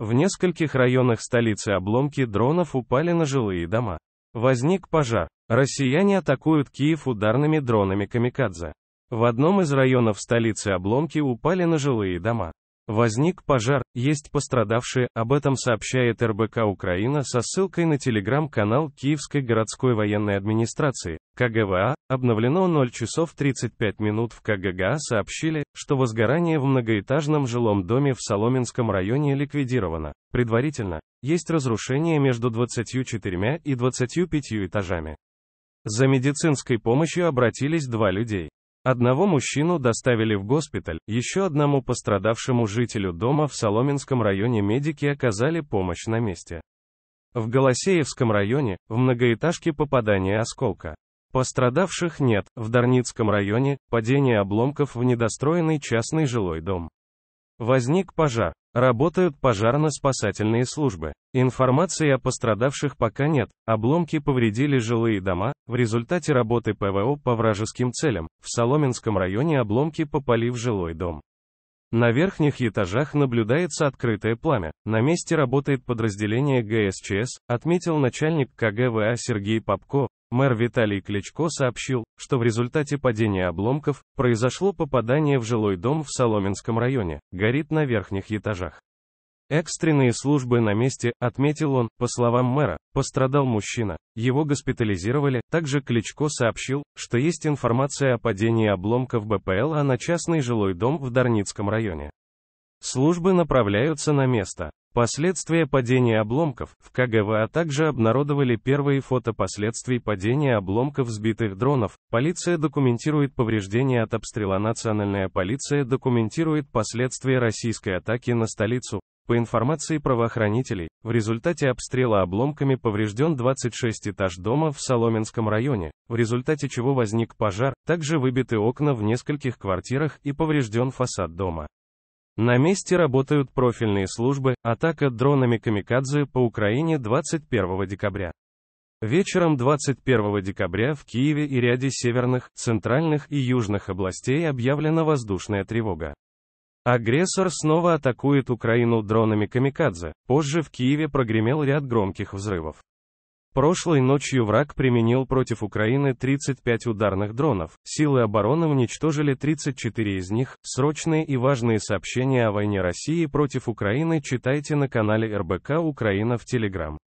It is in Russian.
В нескольких районах столицы обломки дронов упали на жилые дома. Возник пожар. Россияне атакуют Киев ударными дронами «Камикадзе». В одном из районов столицы обломки упали на жилые дома. Возник пожар, есть пострадавшие, об этом сообщает РБК Украина со ссылкой на телеграм-канал Киевской городской военной администрации. КГВА, обновлено 0 часов 35 минут в КГГА сообщили, что возгорание в многоэтажном жилом доме в Соломенском районе ликвидировано. Предварительно, есть разрушение между 24 и 25 этажами. За медицинской помощью обратились два людей. Одного мужчину доставили в госпиталь, еще одному пострадавшему жителю дома в Соломенском районе медики оказали помощь на месте. В Голосеевском районе, в многоэтажке попадание осколка. Пострадавших нет, в Дарницком районе, падение обломков в недостроенный частный жилой дом. Возник пожар. Работают пожарно-спасательные службы. Информации о пострадавших пока нет. Обломки повредили жилые дома. В результате работы ПВО по вражеским целям в Соломенском районе обломки попали в жилой дом. На верхних этажах наблюдается открытое пламя. На месте работает подразделение ГСЧС, отметил начальник КГВА Сергей Попко. Мэр Виталий Кличко сообщил, что в результате падения обломков произошло попадание в жилой дом в Соломенском районе, горит на верхних этажах. Экстренные службы на месте, отметил он, по словам мэра, пострадал мужчина, его госпитализировали, также Кличко сообщил, что есть информация о падении обломков БПЛА на частный жилой дом в Дарницком районе. Службы направляются на место. Последствия падения обломков в КГВ, а также обнародовали первые фото последствий падения обломков сбитых дронов. Полиция документирует повреждения от обстрела. Национальная полиция документирует последствия российской атаки на столицу. По информации правоохранителей, в результате обстрела обломками поврежден 26 этаж дома в Соломенском районе, в результате чего возник пожар, также выбиты окна в нескольких квартирах и поврежден фасад дома. На месте работают профильные службы, атака дронами «Камикадзе» по Украине 21 декабря. Вечером 21 декабря в Киеве и ряде северных, центральных и южных областей объявлена воздушная тревога. Агрессор снова атакует Украину дронами «Камикадзе», позже в Киеве прогремел ряд громких взрывов. Прошлой ночью враг применил против Украины 35 ударных дронов, силы обороны уничтожили 34 из них. Срочные и важные сообщения о войне России против Украины читайте на канале РБК Украина в Телеграм.